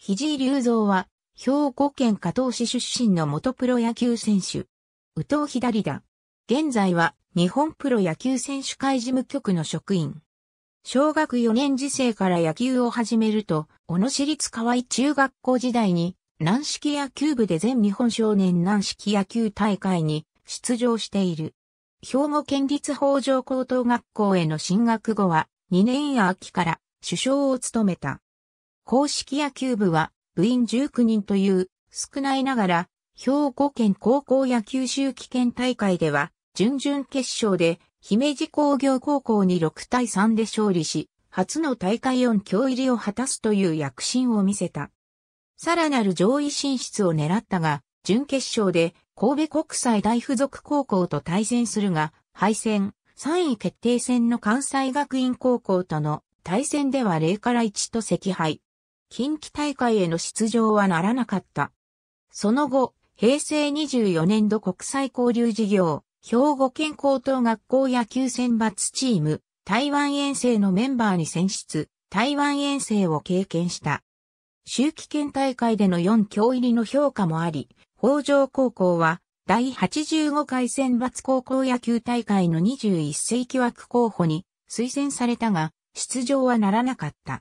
肘井隆三は、兵庫県加藤市出身の元プロ野球選手。宇藤左だ。現在は、日本プロ野球選手会事務局の職員。小学4年時生から野球を始めると、小野市立河合中学校時代に、軟式野球部で全日本少年軟式野球大会に出場している。兵庫県立北条高等学校への進学後は、2年秋から首相を務めた。公式野球部は部員19人という少ないながら兵庫県高校野球秋季県大会では準々決勝で姫路工業高校に6対3で勝利し初の大会4強入りを果たすという躍進を見せた。さらなる上位進出を狙ったが、準決勝で神戸国際大付属高校と対戦するが、敗戦、3位決定戦の関西学院高校との対戦では0から1と惜敗。近畿大会への出場はならなかった。その後、平成24年度国際交流事業、兵庫県高等学校野球選抜チーム、台湾遠征のメンバーに選出、台湾遠征を経験した。周期県大会での4強入りの評価もあり、北条高校は第85回選抜高校野球大会の21世紀枠候補に推薦されたが、出場はならなかった。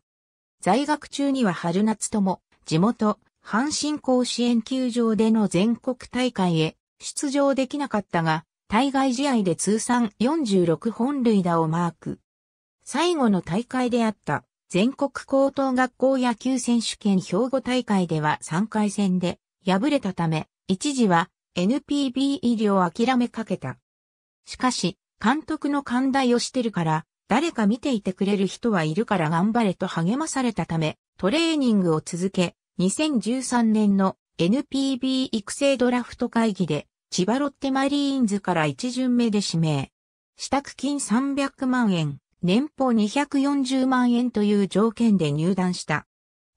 在学中には春夏とも、地元、阪神甲子園球場での全国大会へ出場できなかったが、対外試合で通算46本塁打をマーク。最後の大会であった全国高等学校野球選手権兵庫大会では3回戦で敗れたため、一時は NPB 入りを諦めかけた。しかし、監督の神田義輝から誰か見ていてくれる人はいるから頑張れと励まされたため、トレーニングを続け、2013年の NPB 育成ドラフト会議で、千葉ロッテマリーンズから一巡目で指名。支度金300万円、年俸240万円という条件で入団した。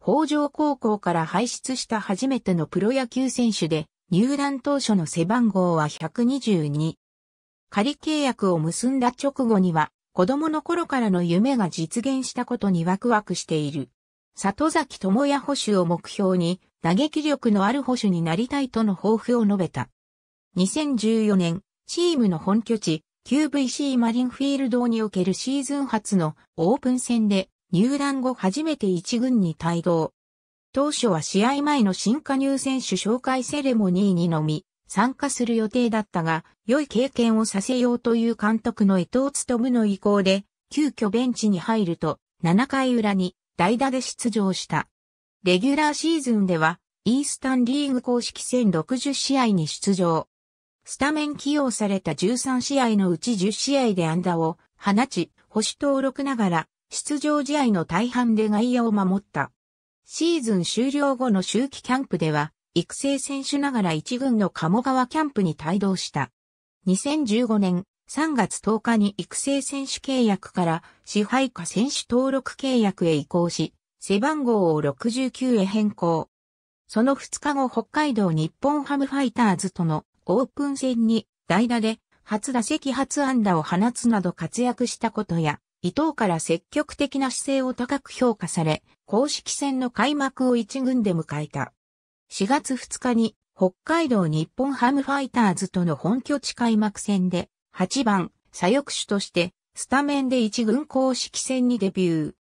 北条高校から輩出した初めてのプロ野球選手で、入団当初の背番号は122。仮契約を結んだ直後には、子供の頃からの夢が実現したことにワクワクしている。里崎智也保守を目標に、打撃力のある保守になりたいとの抱負を述べた。2014年、チームの本拠地、QVC マリンフィールドにおけるシーズン初のオープン戦で入団後初めて一軍に帯同。当初は試合前の新加入選手紹介セレモニーにのみ参加する予定だったが、良い経験をさせようという監督の伊藤務の意向で、急遽ベンチに入ると、7回裏に代打で出場した。レギュラーシーズンでは、イースタンリーグ公式戦60試合に出場。スタメン起用された13試合のうち10試合で安打を放ち、星登録ながら、出場試合の大半で外野を守った。シーズン終了後の周期キャンプでは、育成選手ながら一軍の鴨川キャンプに帯同した。2015年3月10日に育成選手契約から支配下選手登録契約へ移行し、背番号を69へ変更。その2日後北海道日本ハムファイターズとのオープン戦に代打で初打席初安打を放つなど活躍したことや、伊藤から積極的な姿勢を高く評価され、公式戦の開幕を一軍で迎えた。4月2日に北海道日本ハムファイターズとの本拠地開幕戦で8番左翼手としてスタメンで1軍公式戦にデビュー。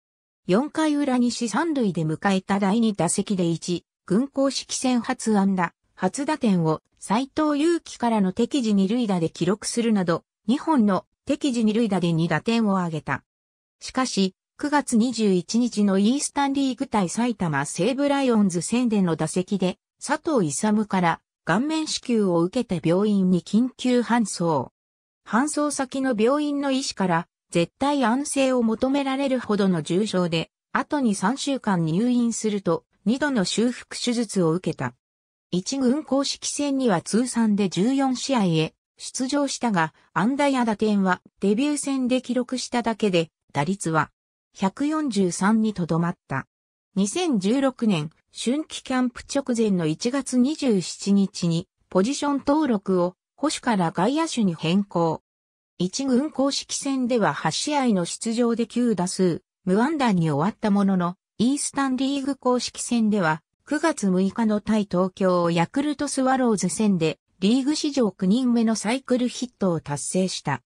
4回裏西3塁で迎えた第2打席で1軍公式戦初安打、初打点を斎藤祐樹からの敵時2塁打で記録するなど2本の敵時2塁打で2打点を挙げた。しかし、9月21日のイースタンリーグ対埼玉西武ライオンズ戦での打席で、佐藤勇から顔面支給を受けて病院に緊急搬送。搬送先の病院の医師から絶対安静を求められるほどの重症で、後に3週間入院すると2度の修復手術を受けた。1軍公式戦には通算で14試合へ出場したが、安打や打点はデビュー戦で記録しただけで、打率は143にとどまった。2016年、春季キャンプ直前の1月27日に、ポジション登録を保守から外野手に変更。一軍公式戦では8試合の出場で9打数、無安打に終わったものの、イースタンリーグ公式戦では、9月6日の対東京ヤクルトスワローズ戦で、リーグ史上9人目のサイクルヒットを達成した。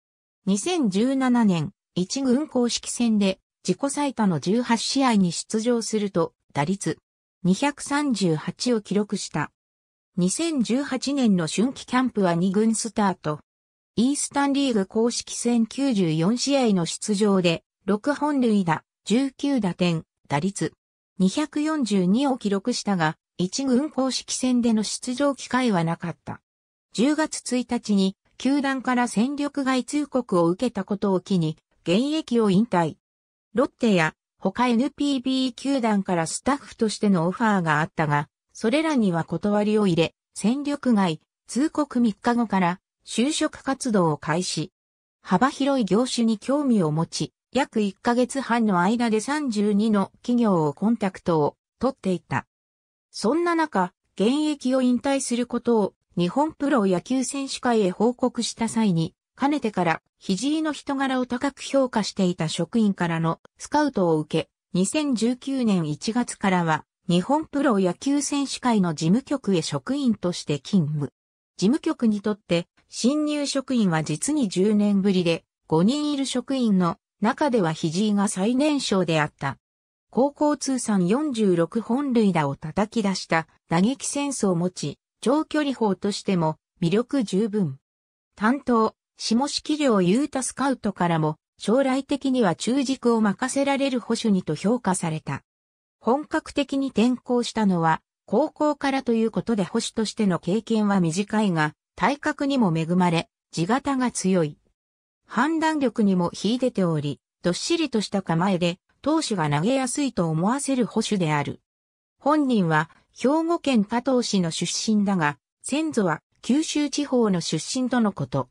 2017年、一軍公式戦で自己最多の18試合に出場すると、打率238を記録した。2018年の春季キャンプは2軍スタート。イースタンリーグ公式戦94試合の出場で、6本塁打、19打点、打率242を記録したが、1軍公式戦での出場機会はなかった。10月1日に、球団から戦力外通告を受けたことを機に、現役を引退。ロッテや他 NPB 球団からスタッフとしてのオファーがあったが、それらには断りを入れ、戦力外、通告3日後から就職活動を開始。幅広い業種に興味を持ち、約1ヶ月半の間で32の企業をコンタクトを取っていた。そんな中、現役を引退することを日本プロ野球選手会へ報告した際に、かねてから、肘井の人柄を高く評価していた職員からのスカウトを受け、2019年1月からは、日本プロ野球選手会の事務局へ職員として勤務。事務局にとって、新入職員は実に10年ぶりで、5人いる職員の中では肘井が最年少であった。高校通算46本塁打を叩き出した打撃センスを持ち、長距離砲としても魅力十分。担当、下式量ユータスカウトからも、将来的には中軸を任せられる保守にと評価された。本格的に転校したのは、高校からということで保守としての経験は短いが、体格にも恵まれ、地型が強い。判断力にも秀でており、どっしりとした構えで、投手が投げやすいと思わせる保守である。本人は、兵庫県加藤市の出身だが、先祖は九州地方の出身とのこと。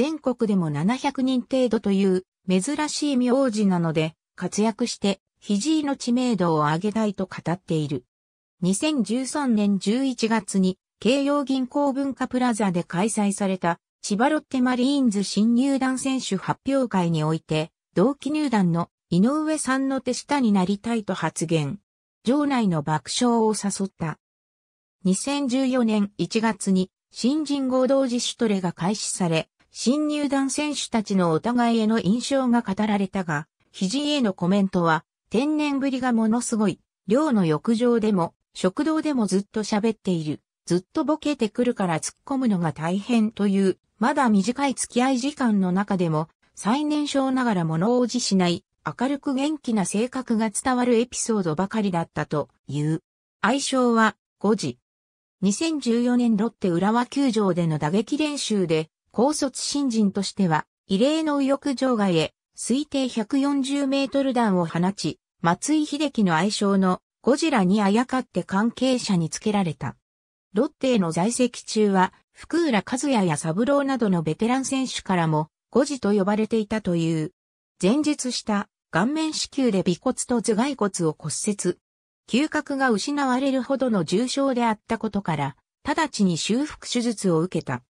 全国でも700人程度という珍しい名字なので活躍して肘の知名度を上げたいと語っている。2013年11月に京葉銀行文化プラザで開催された千葉ロッテマリーンズ新入団選手発表会において同期入団の井上さんの手下になりたいと発言。場内の爆笑を誘った。2014年1月に新人合同自主トレが開始され、新入団選手たちのお互いへの印象が語られたが、肘へのコメントは、天然ぶりがものすごい、寮の浴場でも、食堂でもずっと喋っている、ずっとボケてくるから突っ込むのが大変という、まだ短い付き合い時間の中でも、最年少ながら物おじしない、明るく元気な性格が伝わるエピソードばかりだったという。愛称は、5時。2014年ロッテ浦和球場での打撃練習で、高卒新人としては、異例の右翼場外へ、推定140メートル弾を放ち、松井秀樹の愛称のゴジラにあやかって関係者につけられた。ロッテへの在籍中は、福浦和也や三郎などのベテラン選手からも、ゴジと呼ばれていたという。前述した顔面子宮で尾骨と頭蓋骨を骨折。嗅覚が失われるほどの重傷であったことから、直ちに修復手術を受けた。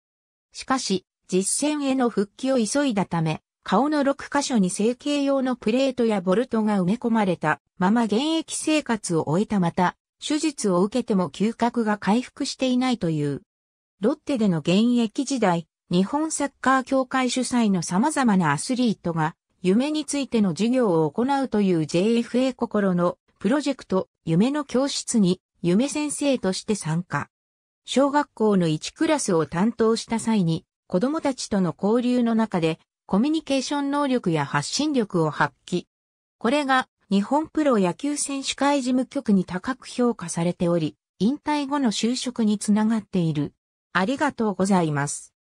しかし、実戦への復帰を急いだため、顔の6箇所に成形用のプレートやボルトが埋め込まれたまま現役生活を終えたまた、手術を受けても嗅覚が回復していないという。ロッテでの現役時代、日本サッカー協会主催の様々なアスリートが、夢についての授業を行うという JFA 心のプロジェクト、夢の教室に、夢先生として参加。小学校の1クラスを担当した際に、子供たちとの交流の中で、コミュニケーション能力や発信力を発揮。これが日本プロ野球選手会事務局に高く評価されており、引退後の就職につながっている。ありがとうございます。